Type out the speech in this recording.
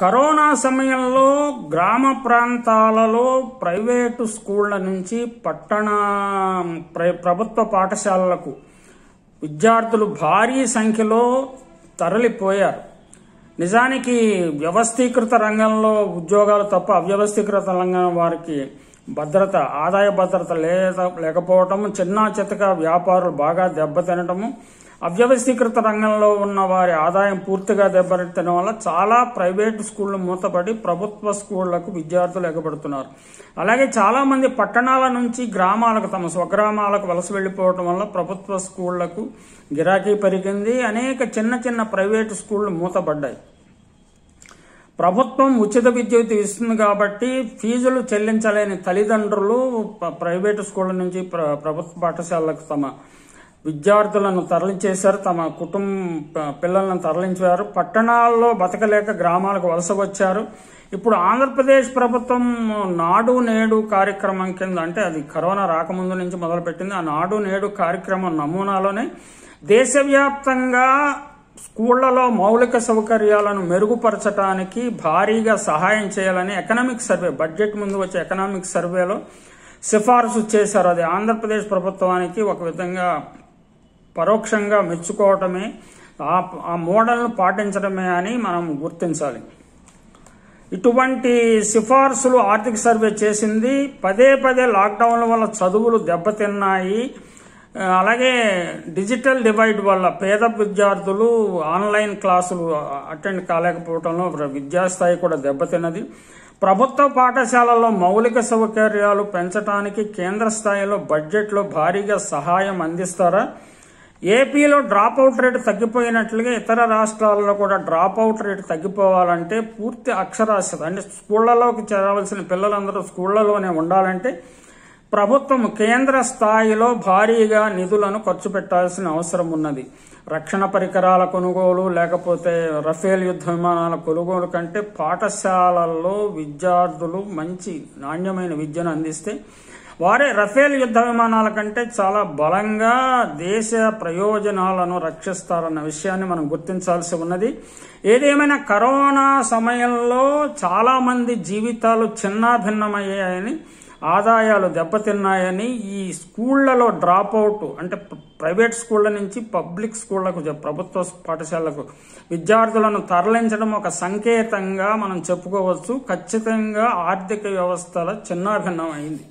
corona సమయంలో గ్రామ ప్రాంతాలలో ప్రైవేటు స్కూళ్ల నుంచి పట్టణ ప్రభుత్వ పాఠశాలలకు విద్యార్థులు భారీ సంఖ్యలో తరలిపోయారు నిజానికి వ్యవస్థీకృత రంగంలో ఉద్యోగాలు తప్ప అవ్యవస్థీకృత రంగం వారికి భద్రత ఆదాయ భద్రత లేకపోవటము చిన్న చితక వ్యాపారులు బాగా దెబ్బతినటము అవ్యవస్థీకృత రంగంలో ఉన్న వారి ఆదాయం పూర్తిగా దెబ్బతిన వల్ల చాలా ప్రైవేటు స్కూళ్లు మూతపడి ప్రభుత్వ స్కూళ్లకు విద్యార్థులు ఎగబడుతున్నారు అలాగే చాలామంది పట్టణాల నుంచి గ్రామాలకు తమ స్వగ్రామాలకు వలస వెళ్ళిపోవటం వల్ల ప్రభుత్వ స్కూళ్లకు గిరాకీ పెరిగింది అనేక చిన్న చిన్న ప్రైవేటు స్కూళ్లు మూతపడ్డాయి ప్రభుత్వం ఉచిత విద్యుత్ ఇస్తుంది కాబట్టి ఫీజులు చెల్లించలేని తల్లిదండ్రులు ప్రైవేటు స్కూళ్ళ నుంచి ప్రభుత్వ పాఠశాలలకు తమ విద్యార్థులను తరలించేశారు తమ కుటుంబ పిల్లలను తరలించారు పట్టణాల్లో బతకలేక గ్రామాలకు వలస వచ్చారు ఇప్పుడు ఆంధ్రప్రదేశ్ ప్రభుత్వం నాడు నేడు కార్యక్రమం కింద అంటే అది కరోనా రాకముందు నుంచి మొదలుపెట్టింది ఆ నాడు నేడు కార్యక్రమం నమూనాలోనే దేశవ్యాప్తంగా స్కూళ్లలో మౌలిక సౌకర్యాలను మెరుగుపరచడానికి భారీగా సహాయం చేయాలని ఎకనామిక్ సర్వే బడ్జెట్ ముందు వచ్చే ఎకనామిక్ సర్వేలో సిఫార్సు చేశారు అది ఆంధ్రప్రదేశ్ ప్రభుత్వానికి ఒక విధంగా పరోక్షంగా మెచ్చుకోవటమే ఆ మోడల్ను పాటించడమే అని మనం గుర్తించాలి ఇటువంటి సిఫార్సులు ఆర్థిక సర్వే చేసింది పదే పదే లాక్డౌన్ల వల్ల చదువులు దెబ్బతిన్నాయి అలాగే డిజిటల్ డివైడ్ వల్ల పేద విద్యార్థులు ఆన్లైన్ క్లాసులు అటెండ్ కాలేకపోవడంలో విద్యాస్థాయి కూడా దెబ్బతిన్నది ప్రభుత్వ పాఠశాలల్లో మౌలిక సౌకర్యాలు పెంచడానికి కేంద్ర స్థాయిలో బడ్జెట్లో భారీగా సహాయం అందిస్తారా ఏపీలో డ్రాప్ అవుట్ రేటు తగ్గిపోయినట్లుగా ఇతర రాష్ట్రాల్లో కూడా డ్రాప్ అవుట్ రేటు తగ్గిపోవాలంటే పూర్తి అక్షరాస్యత అంటే స్కూళ్లలోకి చేరవలసిన పిల్లలందరూ స్కూళ్లలోనే ఉండాలంటే ప్రభుత్వం కేంద్ర స్థాయిలో భారీగా నిధులను ఖర్చు పెట్టాల్సిన అవసరం ఉన్నది రక్షణ పరికరాల కొనుగోలు లేకపోతే రఫేల్ యుద్ధ విమానాల కొనుగోలు కంటే పాఠశాలల్లో విద్యార్థులు మంచి నాణ్యమైన విద్యను అందిస్తే వారే రఫేల్ యుద్ధ విమానాల కంటే చాలా బలంగా దేశ ప్రయోజనాలను రక్షిస్తారన్న విషయాన్ని మనం గుర్తించాల్సి ఉన్నది ఏదేమైనా కరోనా సమయంలో చాలామంది జీవితాలు చిన్నాభిన్నమయ్యాయని ఆదాయాలు దెబ్బతిన్నాయని ఈ స్కూళ్లలో డ్రాప్ అవుట్ అంటే ప్రైవేట్ స్కూళ్ల నుంచి పబ్లిక్ స్కూళ్లకు ప్రభుత్వ పాఠశాలకు విద్యార్థులను తరలించడం ఒక సంకేతంగా మనం చెప్పుకోవచ్చు ఖచ్చితంగా ఆర్థిక వ్యవస్థల చిన్నాభిన్నమైంది